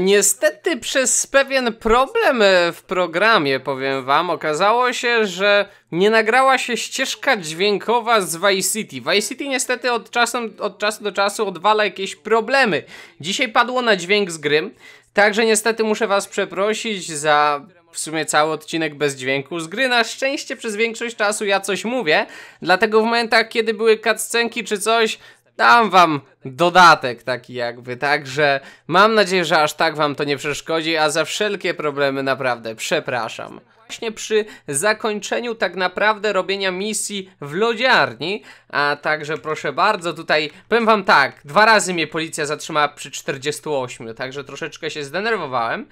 niestety przez pewien problem e, w programie, powiem wam, okazało się, że nie nagrała się ścieżka dźwiękowa z Vice City. Vice City niestety od czasu, od czasu do czasu odwala jakieś problemy. Dzisiaj padło na dźwięk z grym, także niestety muszę was przeprosić za w sumie cały odcinek bez dźwięku. Z gry na szczęście przez większość czasu ja coś mówię, dlatego w momentach, kiedy były cutscenki czy coś, dam wam dodatek taki jakby, także mam nadzieję, że aż tak wam to nie przeszkodzi, a za wszelkie problemy naprawdę przepraszam. Właśnie przy zakończeniu tak naprawdę robienia misji w lodziarni, a także proszę bardzo tutaj, powiem wam tak, dwa razy mnie policja zatrzymała przy 48, także troszeczkę się zdenerwowałem.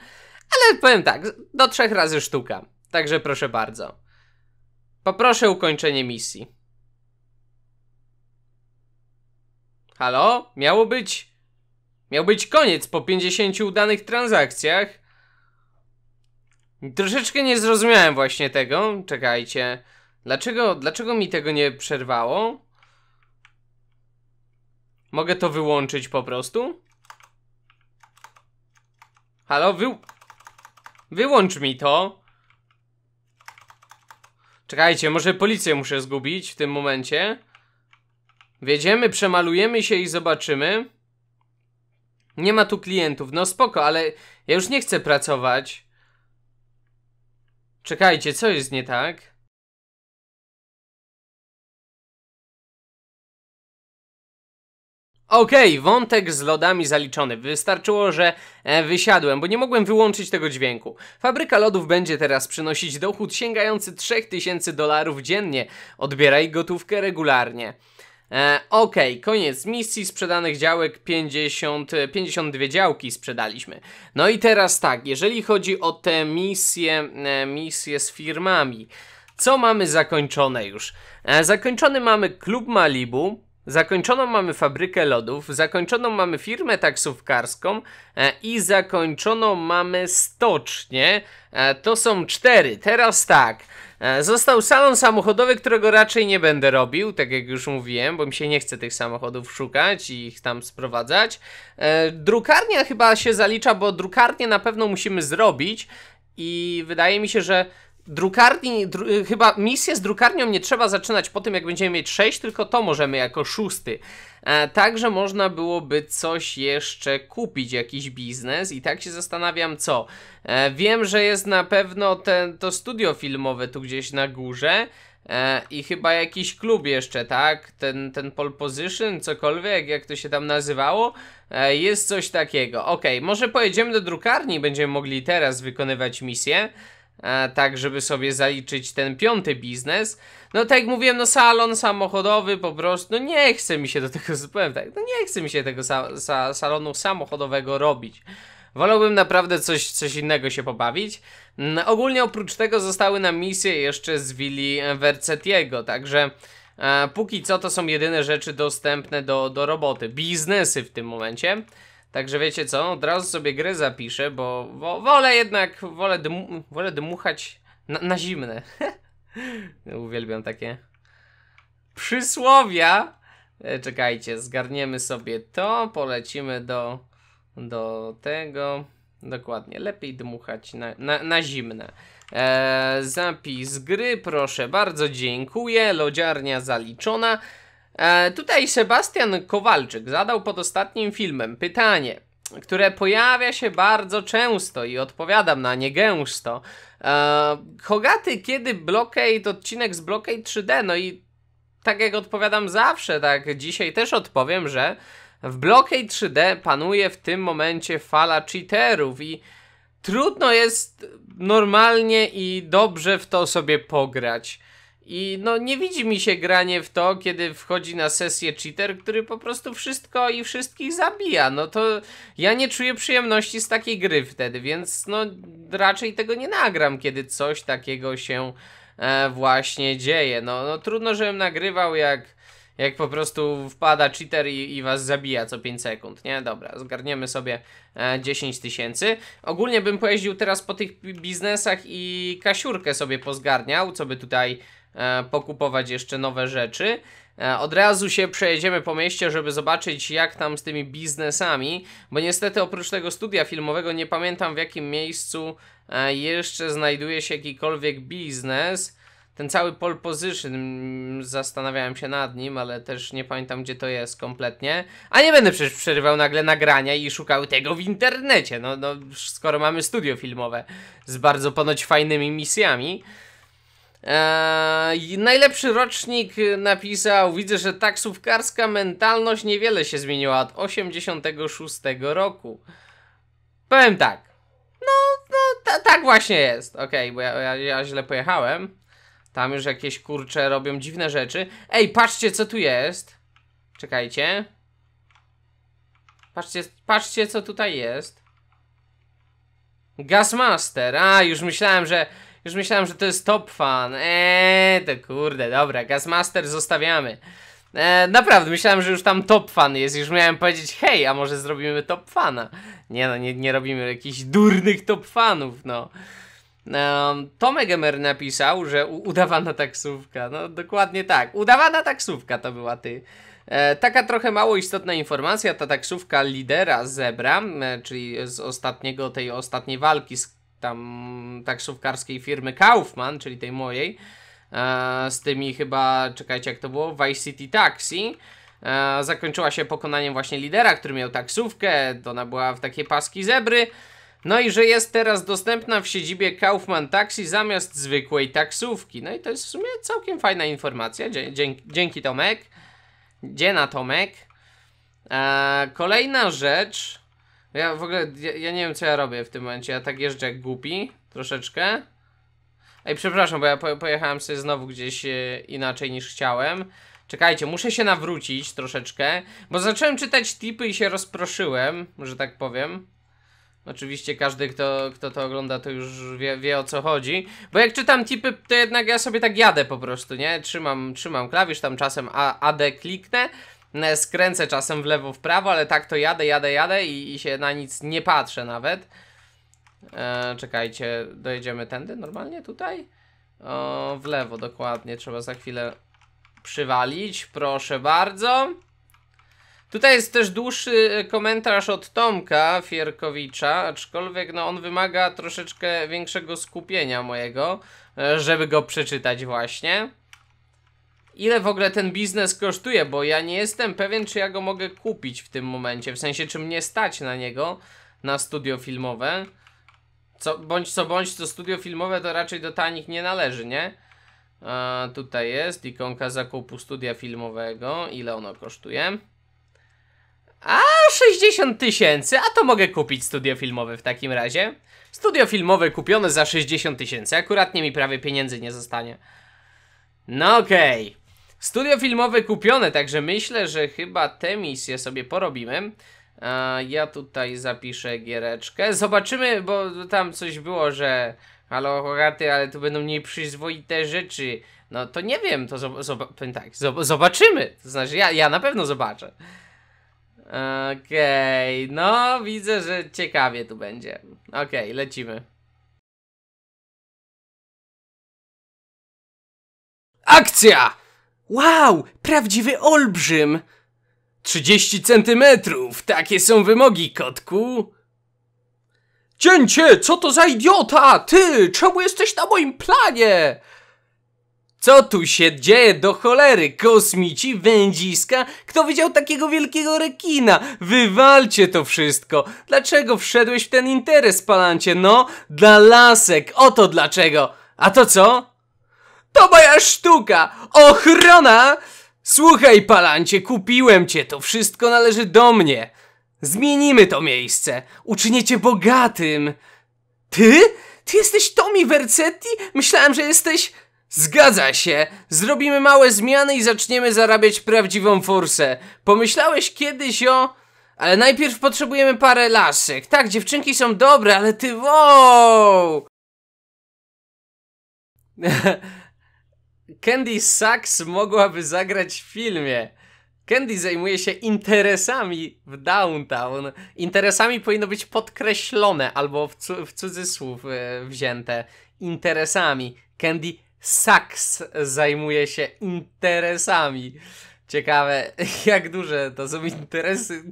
Ale powiem tak, do trzech razy sztuka. Także proszę bardzo. Poproszę ukończenie misji. Halo? Miało być... Miał być koniec po 50 udanych transakcjach. Troszeczkę nie zrozumiałem właśnie tego. Czekajcie. Dlaczego, dlaczego mi tego nie przerwało? Mogę to wyłączyć po prostu? Halo, wy... Wyłącz mi to. Czekajcie, może policję muszę zgubić w tym momencie. Wiedziemy, przemalujemy się i zobaczymy. Nie ma tu klientów. No spoko, ale ja już nie chcę pracować. Czekajcie, co jest nie tak? Okej, okay, wątek z lodami zaliczony. Wystarczyło, że e, wysiadłem, bo nie mogłem wyłączyć tego dźwięku. Fabryka lodów będzie teraz przynosić dochód sięgający 3000 dolarów dziennie. Odbieraj gotówkę regularnie. E, Okej, okay, koniec misji sprzedanych działek 50, 52 e, działki sprzedaliśmy. No i teraz tak, jeżeli chodzi o te misje, e, misje z firmami, co mamy zakończone już? E, zakończony mamy klub Malibu, Zakończoną mamy fabrykę lodów, zakończoną mamy firmę taksówkarską e, i zakończoną mamy stocznię. E, to są cztery. Teraz tak. E, został salon samochodowy, którego raczej nie będę robił, tak jak już mówiłem, bo mi się nie chce tych samochodów szukać i ich tam sprowadzać. E, drukarnia chyba się zalicza, bo drukarnię na pewno musimy zrobić i wydaje mi się, że drukarni, dru, y, chyba misję z drukarnią nie trzeba zaczynać po tym, jak będziemy mieć 6, tylko to możemy jako szósty. E, także można byłoby coś jeszcze kupić, jakiś biznes i tak się zastanawiam co. E, wiem, że jest na pewno ten, to studio filmowe tu gdzieś na górze. E, I chyba jakiś klub jeszcze, tak? Ten, ten pole position, cokolwiek, jak to się tam nazywało. E, jest coś takiego. Ok, może pojedziemy do drukarni, będziemy mogli teraz wykonywać misję tak żeby sobie zaliczyć ten piąty biznes. No tak jak mówiłem, no salon samochodowy po prostu, no nie chce mi się do tego, powiem tak, no nie chce mi się tego sa sa salonu samochodowego robić. Wolałbym naprawdę coś, coś innego się pobawić. Mm, ogólnie oprócz tego zostały nam misje jeszcze z willi Vercetiego, także e, póki co to są jedyne rzeczy dostępne do, do roboty, biznesy w tym momencie. Także wiecie co, od razu sobie grę zapiszę, bo, bo wolę jednak, wolę, wolę dmuchać na, na zimne. Uwielbiam takie przysłowia. E, czekajcie, zgarniemy sobie to, polecimy do, do tego. Dokładnie, lepiej dmuchać na, na, na zimne. E, zapis gry, proszę bardzo, dziękuję. Lodziarnia zaliczona. E, tutaj Sebastian Kowalczyk zadał pod ostatnim filmem pytanie, które pojawia się bardzo często i odpowiadam na nie gęsto. E, kiedy Blockade, odcinek z Blockade 3D? No i tak jak odpowiadam zawsze, tak dzisiaj też odpowiem, że w Blockade 3D panuje w tym momencie fala cheaterów i trudno jest normalnie i dobrze w to sobie pograć. I no nie widzi mi się granie w to, kiedy wchodzi na sesję cheater, który po prostu wszystko i wszystkich zabija. No to ja nie czuję przyjemności z takiej gry wtedy, więc no raczej tego nie nagram, kiedy coś takiego się e, właśnie dzieje. No, no trudno, żebym nagrywał jak jak po prostu wpada cheater i, i, was zabija co 5 sekund, nie? Dobra, zgarniemy sobie e, 10 tysięcy. Ogólnie bym pojeździł teraz po tych biznesach i kasiurkę sobie pozgarniał, co by tutaj E, pokupować jeszcze nowe rzeczy. E, od razu się przejedziemy po mieście, żeby zobaczyć jak tam z tymi biznesami, bo niestety oprócz tego studia filmowego nie pamiętam w jakim miejscu e, jeszcze znajduje się jakikolwiek biznes. Ten cały pole position, zastanawiałem się nad nim, ale też nie pamiętam gdzie to jest kompletnie. A nie będę przecież przerywał nagle nagrania i szukał tego w internecie, no, no skoro mamy studio filmowe z bardzo ponoć fajnymi misjami. Eee, najlepszy rocznik napisał, widzę, że taksówkarska mentalność niewiele się zmieniła od 86 roku. Powiem tak. No, no ta, tak właśnie jest. Okej, okay, bo ja, ja, ja źle pojechałem. Tam już jakieś kurcze robią dziwne rzeczy. Ej, patrzcie co tu jest. Czekajcie. Patrzcie, patrzcie co tutaj jest. Gasmaster. A, już myślałem, że już myślałem, że to jest top fan. Eee, to kurde, dobra, Gasmaster zostawiamy. Eee, naprawdę, myślałem, że już tam top fan jest. Już miałem powiedzieć, hej, a może zrobimy top fana. Nie no, nie, nie robimy jakichś durnych top fanów, no. Um, Tomek Emer napisał, że udawana taksówka. No dokładnie tak. Udawana taksówka to była ty. Eee, taka trochę mało istotna informacja, ta taksówka lidera Zebra, e, czyli z ostatniego, tej ostatniej walki z tam taksówkarskiej firmy Kaufman, czyli tej mojej, e, z tymi chyba, czekajcie jak to było, Vice City Taxi. E, zakończyła się pokonaniem właśnie lidera, który miał taksówkę, ona była w takie paski zebry. No i że jest teraz dostępna w siedzibie Kaufman Taxi zamiast zwykłej taksówki. No i to jest w sumie całkiem fajna informacja. Dzięki, dzięki Tomek. na Tomek. E, kolejna rzecz, ja w ogóle, ja, ja, nie wiem co ja robię w tym momencie, ja tak jeżdżę jak głupi, troszeczkę. Ej, przepraszam, bo ja po, pojechałem sobie znowu gdzieś e, inaczej niż chciałem. Czekajcie, muszę się nawrócić troszeczkę, bo zacząłem czytać tipy i się rozproszyłem, że tak powiem. Oczywiście każdy, kto, kto to ogląda, to już wie, wie o co chodzi. Bo jak czytam tipy, to jednak ja sobie tak jadę po prostu, nie? Trzymam, trzymam klawisz, tam czasem AD kliknę skręcę czasem w lewo, w prawo, ale tak to jadę, jadę, jadę i, i się na nic nie patrzę nawet. E, czekajcie, dojedziemy tędy normalnie tutaj? O, w lewo dokładnie, trzeba za chwilę przywalić, proszę bardzo. Tutaj jest też dłuższy e, komentarz od Tomka Fierkowicza, aczkolwiek no, on wymaga troszeczkę większego skupienia mojego, e, żeby go przeczytać właśnie ile w ogóle ten biznes kosztuje, bo ja nie jestem pewien, czy ja go mogę kupić w tym momencie, w sensie czy mnie stać na niego, na studio filmowe. Co, bądź co bądź, to studio filmowe to raczej do tanich nie należy, nie? A, tutaj jest ikonka zakupu studia filmowego. Ile ono kosztuje? A 60 tysięcy, a to mogę kupić studio filmowe w takim razie. Studio filmowe kupione za 60 tysięcy, akurat nie mi prawie pieniędzy nie zostanie. No okej. Okay. Studio filmowe kupione, także myślę, że chyba tę misję sobie porobimy. Ja tutaj zapiszę giereczkę. Zobaczymy, bo tam coś było, że halo horaty, ale tu będą nieprzyzwoite rzeczy. No to nie wiem, to zob zob tak, zob zobaczymy. To znaczy ja, ja na pewno zobaczę. Okej, okay, no widzę, że ciekawie tu będzie. Okej, okay, lecimy. Akcja! Wow, prawdziwy olbrzym! 30 centymetrów, takie są wymogi, kotku! Cięcie, co to za idiota? Ty, czemu jesteś na moim planie? Co tu się dzieje do cholery? Kosmici, wędziska? Kto widział takiego wielkiego rekina? Wywalcie to wszystko! Dlaczego wszedłeś w ten interes, palancie? No, dla lasek, oto dlaczego! A to co? To moja sztuka! Ochrona! Słuchaj, palancie, kupiłem cię, to wszystko należy do mnie. Zmienimy to miejsce, uczynię cię bogatym. Ty? Ty jesteś Tommy Vercetti? Myślałem, że jesteś... Zgadza się. Zrobimy małe zmiany i zaczniemy zarabiać prawdziwą forsę. Pomyślałeś kiedyś o... Ale najpierw potrzebujemy parę lasek. Tak, dziewczynki są dobre, ale ty wow! Candy Sachs mogłaby zagrać w filmie. Candy zajmuje się interesami w downtown. Interesami powinno być podkreślone albo w, cu w cudzysłów e, wzięte. Interesami. Candy Sachs zajmuje się interesami. Ciekawe, jak duże to są interesy.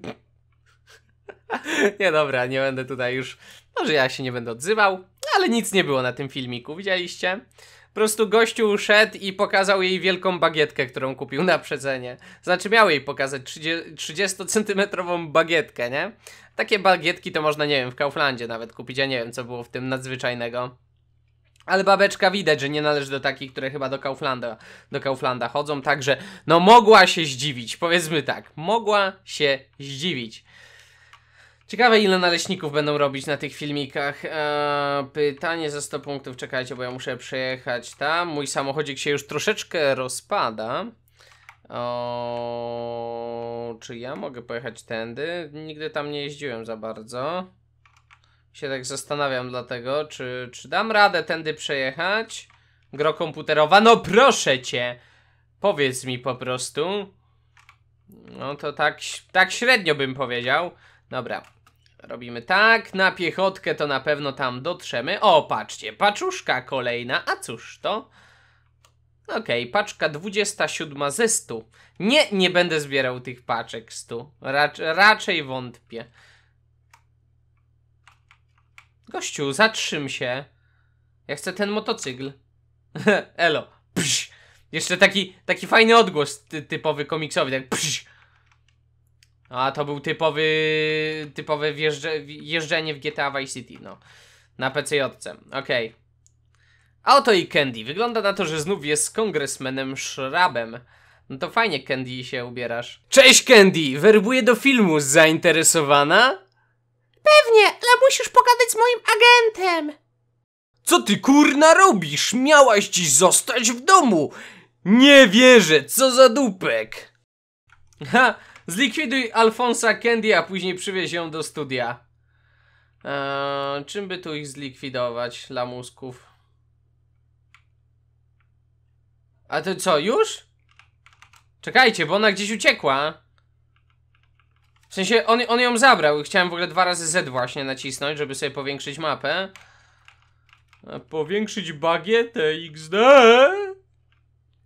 nie dobra, nie będę tutaj już. Może ja się nie będę odzywał, ale nic nie było na tym filmiku, widzieliście? po prostu gościu szedł i pokazał jej wielką bagietkę, którą kupił na przedzenie. Znaczy miał jej pokazać 30-centymetrową bagietkę, nie? Takie bagietki to można, nie wiem, w Kauflandzie nawet kupić, ja nie wiem co było w tym nadzwyczajnego. Ale babeczka widać, że nie należy do takich, które chyba do Kauflanda, do Kauflanda chodzą, także no mogła się zdziwić, powiedzmy tak, mogła się zdziwić. Ciekawe ile naleśników będą robić na tych filmikach. Eee, pytanie za 100 punktów, czekajcie, bo ja muszę przejechać tam. Mój samochodzik się już troszeczkę rozpada. O, czy ja mogę pojechać tędy? Nigdy tam nie jeździłem za bardzo. Się tak zastanawiam dlatego, czy, czy dam radę tędy przejechać? Gro komputerowa, no proszę cię! Powiedz mi po prostu. No to tak, tak średnio bym powiedział. Dobra, Robimy tak, na piechotkę to na pewno tam dotrzemy. O, patrzcie, paczuszka kolejna, a cóż to? Okej, okay, paczka 27 ze 100. Nie, nie będę zbierał tych paczek 100. Rac raczej wątpię. Gościu, zatrzym się. Ja chcę ten motocykl. Elo. Psz. Jeszcze taki, taki fajny odgłos ty typowy komiksowy, tak psz. A to był typowy, typowe wjeżdże, jeżdżenie w GTA Vice City, no. Na pcj -ce. okej. Okay. A oto i Candy. Wygląda na to, że znów jest z kongresmenem Szrabem. No to fajnie, Candy, się ubierasz. Cześć, Candy! Werbuję do filmu. Zainteresowana? Pewnie, ale musisz pogadać z moim agentem. Co ty kurna robisz? Miałaś dziś zostać w domu! Nie wierzę, co za dupek! Ha, Zlikwiduj Alfonsa Candy, a później przywieź ją do studia. Eee, czym by tu ich zlikwidować, lamusków? A to co, już? Czekajcie, bo ona gdzieś uciekła. W sensie, on, on ją zabrał. Chciałem w ogóle dwa razy Z właśnie nacisnąć, żeby sobie powiększyć mapę. A powiększyć bagietę XD?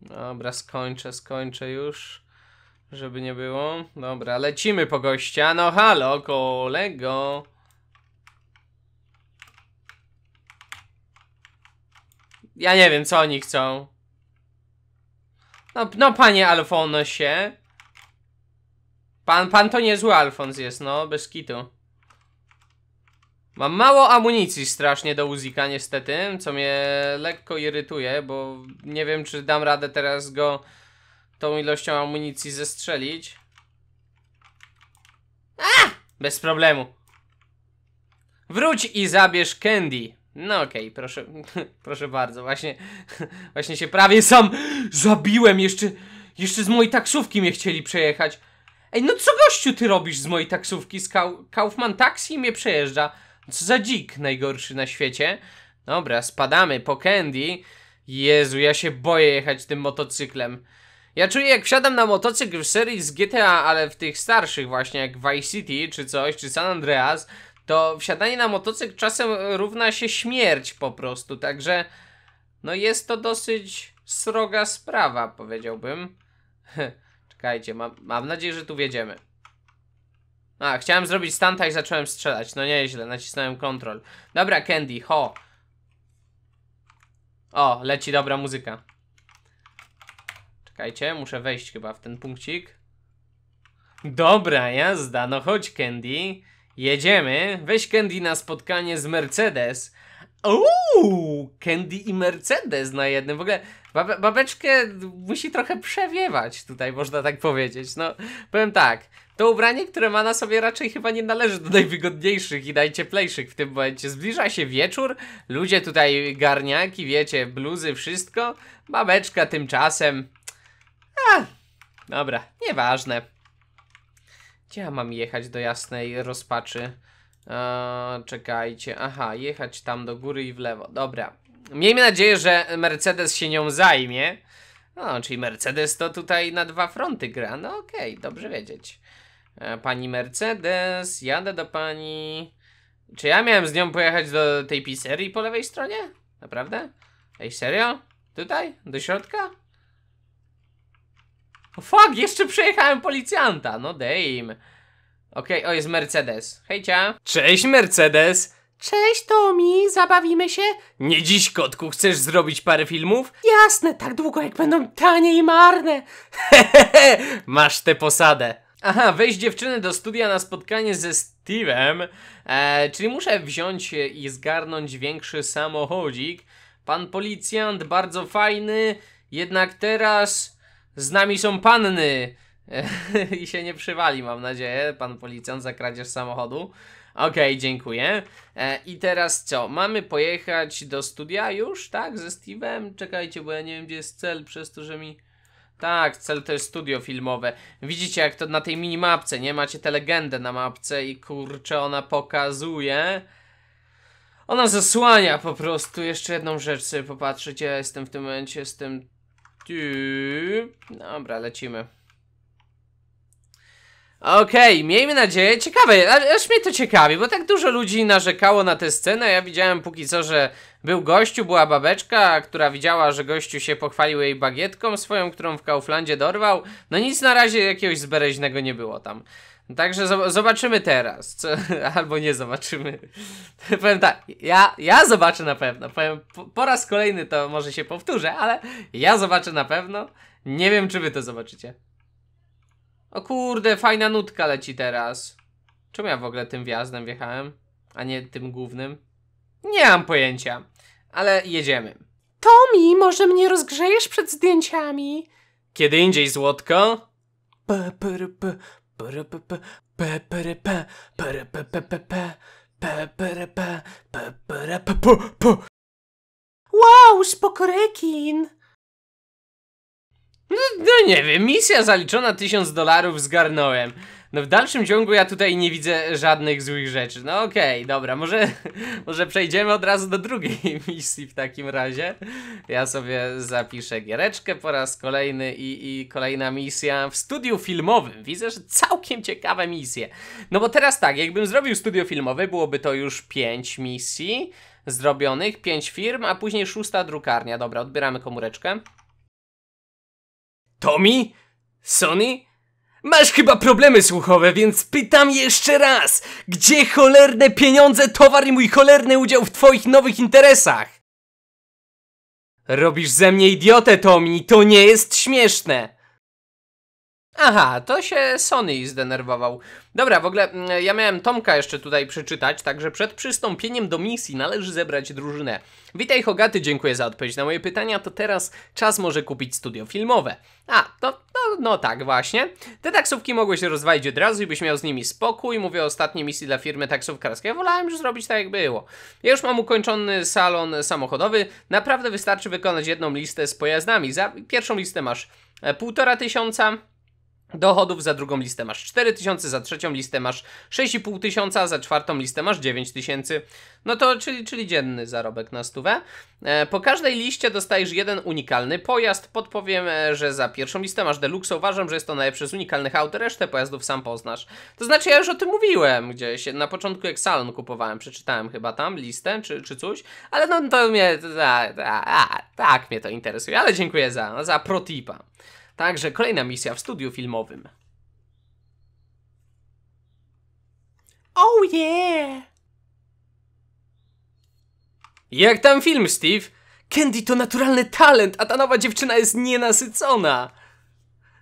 Dobra, skończę, skończę już. Żeby nie było. Dobra, lecimy po gościa. No halo, kolego. Ja nie wiem, co oni chcą. No, no panie Alfonsie. Pan, pan to niezły Alfons jest, no, bez kitu. Mam mało amunicji strasznie do Uzika niestety, co mnie lekko irytuje, bo nie wiem czy dam radę teraz go tą ilością amunicji zestrzelić. A! Bez problemu. Wróć i zabierz Candy. No okej, okay, proszę, proszę bardzo, właśnie, właśnie się prawie sam zabiłem, jeszcze, jeszcze z mojej taksówki mnie chcieli przejechać. Ej, no co gościu ty robisz z mojej taksówki, z Kau Kaufman Taxi mnie przejeżdża? Co za dzik najgorszy na świecie. Dobra, spadamy po Candy. Jezu, ja się boję jechać tym motocyklem. Ja czuję jak wsiadam na motocykl w serii z GTA, ale w tych starszych właśnie, jak Vice City czy coś, czy San Andreas, to wsiadanie na motocykl czasem równa się śmierć po prostu, także no jest to dosyć sroga sprawa, powiedziałbym. Czekajcie, mam, mam nadzieję, że tu wiedziemy. A, chciałem zrobić stanta i zacząłem strzelać. No nieźle, nacisnąłem kontrol. Dobra, Candy, ho. O, leci dobra muzyka. Czekajcie, muszę wejść chyba w ten punkcik. Dobra, jazda, no chodź Candy. Jedziemy. Weź Candy na spotkanie z Mercedes. Uuu, Candy i Mercedes na jednym. W ogóle babe babeczkę musi trochę przewiewać tutaj, można tak powiedzieć. No, powiem tak. To ubranie, które ma na sobie raczej chyba nie należy do najwygodniejszych i najcieplejszych w tym momencie. Zbliża się wieczór, ludzie tutaj garniaki, wiecie, bluzy, wszystko. Babeczka tymczasem a, dobra, nieważne. Gdzie ja mam jechać do jasnej rozpaczy? Eee, czekajcie, aha, jechać tam do góry i w lewo, dobra. Miejmy nadzieję, że Mercedes się nią zajmie. No, czyli Mercedes to tutaj na dwa fronty gra. No okej, okay, dobrze wiedzieć. E, pani Mercedes, jadę do pani... Czy ja miałem z nią pojechać do tej pizzerii po lewej stronie? Naprawdę? Ej, serio? Tutaj? Do środka? fuck, jeszcze przejechałem policjanta, no damn. Okej, okay, o jest Mercedes. Hejcia. Cześć Mercedes. Cześć Tomi, zabawimy się? Nie dziś, kotku, chcesz zrobić parę filmów? Jasne, tak długo jak będą tanie i marne. Hehehe, masz tę posadę. Aha, wejść dziewczyny do studia na spotkanie ze Steve'em, e, czyli muszę wziąć i zgarnąć większy samochodzik. Pan policjant, bardzo fajny, jednak teraz z nami są panny. I się nie przywali, mam nadzieję, pan policjant za kradzież samochodu. Okej, okay, dziękuję. E, I teraz co? Mamy pojechać do studia już, tak? Ze Steve'em? Czekajcie, bo ja nie wiem, gdzie jest cel, przez to, że mi... Tak, cel to jest studio filmowe. Widzicie, jak to na tej minimapce, nie? Macie tę legendę na mapce i kurczę, ona pokazuje... Ona zasłania po prostu. Jeszcze jedną rzecz sobie popatrzycie. Ja jestem w tym momencie, jestem Dobra, lecimy. Okej, okay, miejmy nadzieję, ciekawe, aż mnie to ciekawi, bo tak dużo ludzi narzekało na tę scenę, ja widziałem póki co, że był gościu, była babeczka, która widziała, że gościu się pochwalił jej bagietką swoją, którą w Kauflandzie dorwał, no nic na razie jakiegoś zbereźnego nie było tam. Także zobaczymy teraz, co, albo nie zobaczymy. powiem tak, ja, ja zobaczę na pewno. Powiem, po, po, raz kolejny to może się powtórzę, ale ja zobaczę na pewno. Nie wiem, czy wy to zobaczycie. O kurde, fajna nutka leci teraz. Czemu ja w ogóle tym wjazdem wjechałem, a nie tym głównym? Nie mam pojęcia, ale jedziemy. Tommy, może mnie rozgrzejesz przed zdjęciami? Kiedy indziej, złotko? P, p, p, Wow, szpokrekin! No, no nie wiem, misja zaliczona 1000 dolarów zgarnąłem. No w dalszym ciągu ja tutaj nie widzę żadnych złych rzeczy. No okej, okay, dobra, może, może przejdziemy od razu do drugiej misji w takim razie. Ja sobie zapiszę giereczkę po raz kolejny i, i kolejna misja w studiu filmowym. Widzę, że całkiem ciekawe misje. No bo teraz tak, jakbym zrobił studio filmowe, byłoby to już 5 misji zrobionych, 5 firm, a później szósta drukarnia. Dobra, odbieramy komóreczkę. Tommy? Sony? Masz chyba problemy słuchowe, więc pytam jeszcze raz. Gdzie cholerne pieniądze, towar i mój cholerny udział w twoich nowych interesach? Robisz ze mnie idiotę, Tomi, to nie jest śmieszne. Aha, to się Sony zdenerwował. Dobra, w ogóle mm, ja miałem Tomka jeszcze tutaj przeczytać, także przed przystąpieniem do misji należy zebrać drużynę. Witaj Hogaty, dziękuję za odpowiedź na moje pytania, to teraz czas może kupić studio filmowe. A, no, no, no tak właśnie. Te taksówki mogły się rozwalić od razu i byś miał z nimi spokój. Mówię o ostatniej misji dla firmy taksówkarskiej. Ja wolałem już zrobić tak jak było. Ja już mam ukończony salon samochodowy. Naprawdę wystarczy wykonać jedną listę z pojazdami. Za pierwszą listę masz e, półtora tysiąca Dochodów za drugą listę masz 4 tysiące, za trzecią listę masz 6,5 tysiąca, za czwartą listę masz 9 No to czyli, czyli dzienny zarobek na stówę. E, po każdej liście dostajesz jeden unikalny pojazd. Podpowiem, e, że za pierwszą listę masz deluxe. Uważam, że jest to najlepsze z unikalnych aut. Resztę pojazdów sam poznasz. To znaczy ja już o tym mówiłem gdzieś. Na początku jak salon kupowałem, przeczytałem chyba tam listę czy, czy coś. Ale no to mnie... A, a, a, tak mnie to interesuje. Ale dziękuję za, za protipa. Także kolejna misja w studiu filmowym. Oh yeah! Jak tam film, Steve? Candy to naturalny talent, a ta nowa dziewczyna jest nienasycona.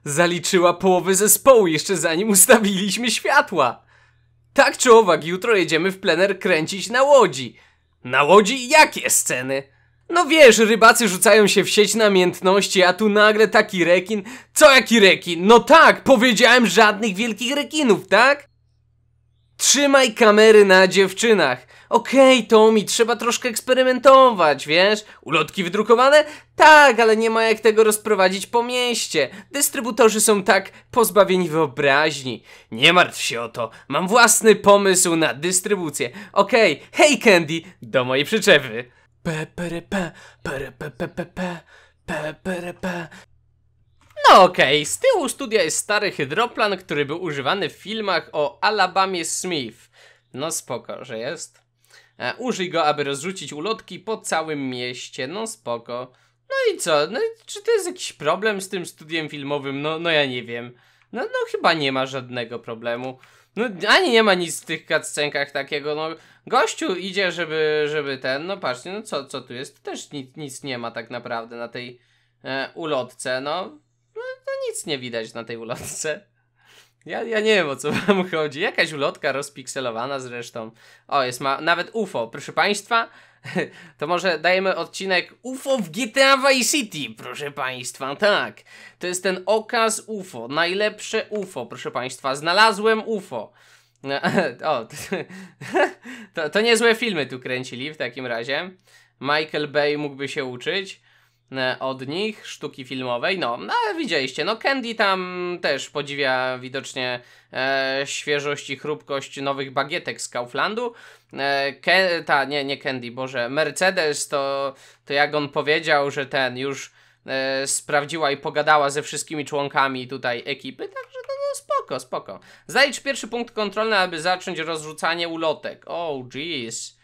Zaliczyła połowę zespołu jeszcze zanim ustawiliśmy światła. Tak czy owak, jutro jedziemy w plener kręcić na łodzi. Na łodzi jakie sceny? No wiesz, rybacy rzucają się w sieć namiętności, a tu nagle taki rekin. Co jaki rekin? No tak, powiedziałem żadnych wielkich rekinów, tak? Trzymaj kamery na dziewczynach. Okej, okay, Tomi, trzeba troszkę eksperymentować, wiesz? Ulotki wydrukowane? Tak, ale nie ma jak tego rozprowadzić po mieście. Dystrybutorzy są tak pozbawieni wyobraźni. Nie martw się o to, mam własny pomysł na dystrybucję. Okej, okay. hej Candy, do mojej przyczepy. Peperepe, perepepepepe, peperepe. No okej, okay. z tyłu studia jest stary hydroplan, który był używany w filmach o Alabamie Smith. No spoko, że jest. E, użyj go, aby rozrzucić ulotki po całym mieście. No spoko. No i co? No, czy to jest jakiś problem z tym studiem filmowym? No, no ja nie wiem. No, no chyba nie ma żadnego problemu. No ani nie ma nic w tych cutscenkach takiego, no gościu idzie, żeby, żeby ten, no patrzcie, no co, co tu jest, też nic, nic nie ma tak naprawdę na tej e, ulotce, no, no, no nic nie widać na tej ulotce. Ja, ja nie wiem o co wam chodzi. Jakaś ulotka rozpikselowana zresztą. O, jest ma nawet UFO, proszę państwa. To może dajemy odcinek UFO w GTA Vice City, proszę Państwa, tak. To jest ten okaz UFO, najlepsze UFO, proszę Państwa, znalazłem UFO. O, to, to niezłe filmy tu kręcili w takim razie. Michael Bay mógłby się uczyć. E, od nich, sztuki filmowej. No, no ale widzieliście, no Candy tam też podziwia widocznie e, świeżość i chrupkość nowych bagietek z Kauflandu. E, Ke ta, nie, nie Candy, Boże, Mercedes to, to jak on powiedział, że ten już e, sprawdziła i pogadała ze wszystkimi członkami tutaj ekipy, także no, no spoko, spoko. Zajdź pierwszy punkt kontrolny, aby zacząć rozrzucanie ulotek. Oh, jeez.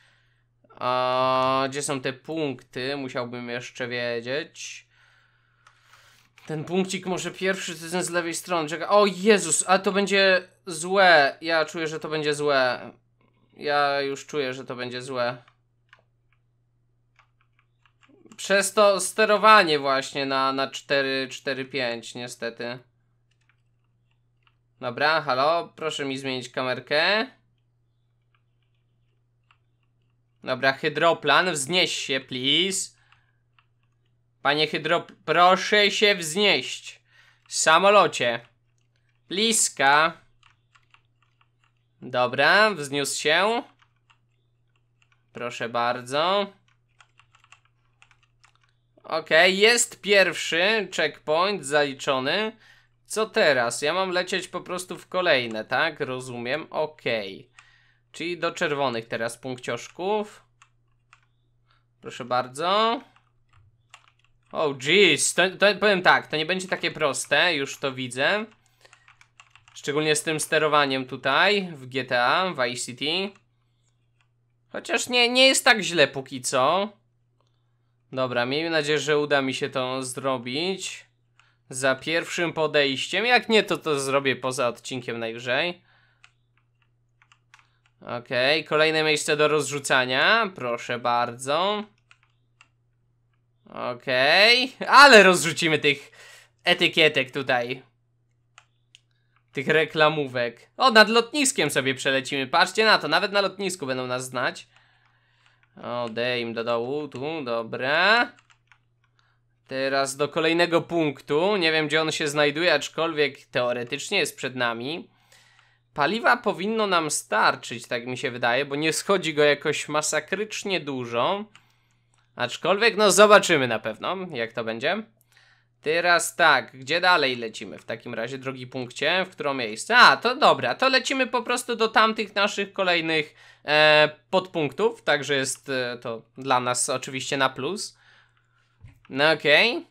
A gdzie są te punkty? Musiałbym jeszcze wiedzieć. Ten punkcik może pierwszy ten z lewej strony. Czeka. O Jezus, a to będzie złe. Ja czuję, że to będzie złe. Ja już czuję, że to będzie złe. Przez to sterowanie właśnie na, na 4, 4, 5 niestety. Dobra, halo, proszę mi zmienić kamerkę. Dobra, hydroplan, wznieś się, please. Panie hydro... Proszę się wznieść. Samolocie. Bliska. Dobra, wzniósł się. Proszę bardzo. Ok, jest pierwszy checkpoint zaliczony. Co teraz? Ja mam lecieć po prostu w kolejne, tak? Rozumiem. Okej. Okay. Czyli do czerwonych teraz punkcioszków. Proszę bardzo. Oh jeez, to, to, powiem tak, to nie będzie takie proste, już to widzę. Szczególnie z tym sterowaniem tutaj w GTA, w Vice City. Chociaż nie, nie jest tak źle póki co. Dobra, miejmy nadzieję, że uda mi się to zrobić. Za pierwszym podejściem, jak nie to to zrobię poza odcinkiem najwyżej. Okej, okay, kolejne miejsce do rozrzucania. Proszę bardzo. Okej, okay. ale rozrzucimy tych etykietek tutaj. Tych reklamówek. O, nad lotniskiem sobie przelecimy. Patrzcie na to, nawet na lotnisku będą nas znać. O, dejm do dołu, tu, dobra. Teraz do kolejnego punktu. Nie wiem, gdzie on się znajduje, aczkolwiek teoretycznie jest przed nami. Paliwa powinno nam starczyć, tak mi się wydaje, bo nie schodzi go jakoś masakrycznie dużo. Aczkolwiek, no zobaczymy na pewno, jak to będzie. Teraz tak, gdzie dalej lecimy w takim razie, drogi punkcie? W którą miejsce? A, to dobra, to lecimy po prostu do tamtych naszych kolejnych e, podpunktów, także jest e, to dla nas oczywiście na plus. No okej. Okay.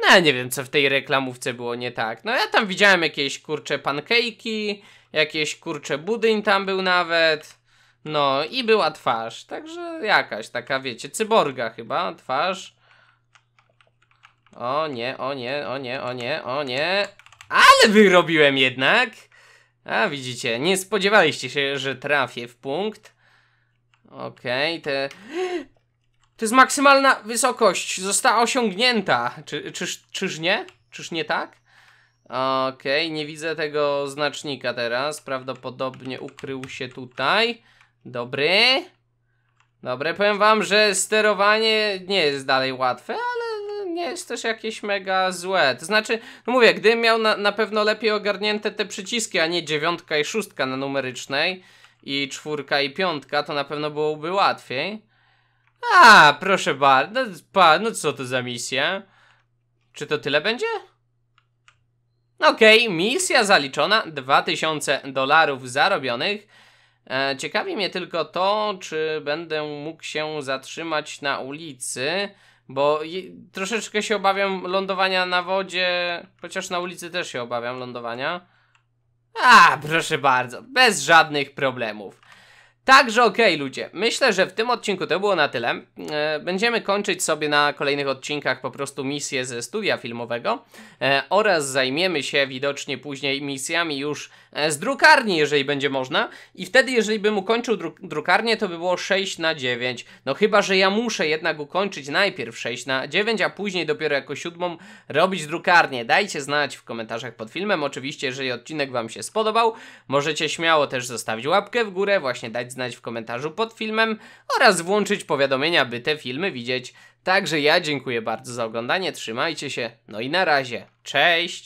No ja nie wiem, co w tej reklamówce było nie tak. No ja tam widziałem jakieś, kurcze, pankejki, jakieś kurcze budyń tam był nawet. No i była twarz, także jakaś taka, wiecie, cyborga chyba, twarz. O nie, o nie, o nie, o nie, o nie. Ale wyrobiłem jednak. A widzicie, nie spodziewaliście się, że trafię w punkt. Okej, okay, te... To jest maksymalna wysokość, została osiągnięta. Czy, czyż, czyż nie? Czyż nie tak? Okej, okay, nie widzę tego znacznika teraz. Prawdopodobnie ukrył się tutaj. Dobry. Dobre, powiem wam, że sterowanie nie jest dalej łatwe, ale nie jest też jakieś mega złe. To znaczy, no mówię, gdybym miał na, na pewno lepiej ogarnięte te przyciski, a nie dziewiątka i szóstka na numerycznej i czwórka i piątka, to na pewno byłoby łatwiej. A, proszę bardzo, no, pa, no co to za misja? Czy to tyle będzie? Okej, okay, misja zaliczona, 2000 dolarów zarobionych. E, ciekawi mnie tylko to, czy będę mógł się zatrzymać na ulicy, bo troszeczkę się obawiam lądowania na wodzie, chociaż na ulicy też się obawiam lądowania. A, proszę bardzo, bez żadnych problemów. Także okej okay, ludzie, myślę, że w tym odcinku to było na tyle. E, będziemy kończyć sobie na kolejnych odcinkach po prostu misje ze studia filmowego e, oraz zajmiemy się widocznie później misjami już e, z drukarni, jeżeli będzie można. I wtedy, jeżeli bym ukończył dru drukarnię, to by było 6 na 9. No chyba, że ja muszę jednak ukończyć najpierw 6 na 9, a później dopiero jako siódmą robić drukarnię. Dajcie znać w komentarzach pod filmem. Oczywiście, jeżeli odcinek Wam się spodobał, możecie śmiało też zostawić łapkę w górę, właśnie dać znać w komentarzu pod filmem oraz włączyć powiadomienia, by te filmy widzieć. Także ja dziękuję bardzo za oglądanie, trzymajcie się, no i na razie, cześć!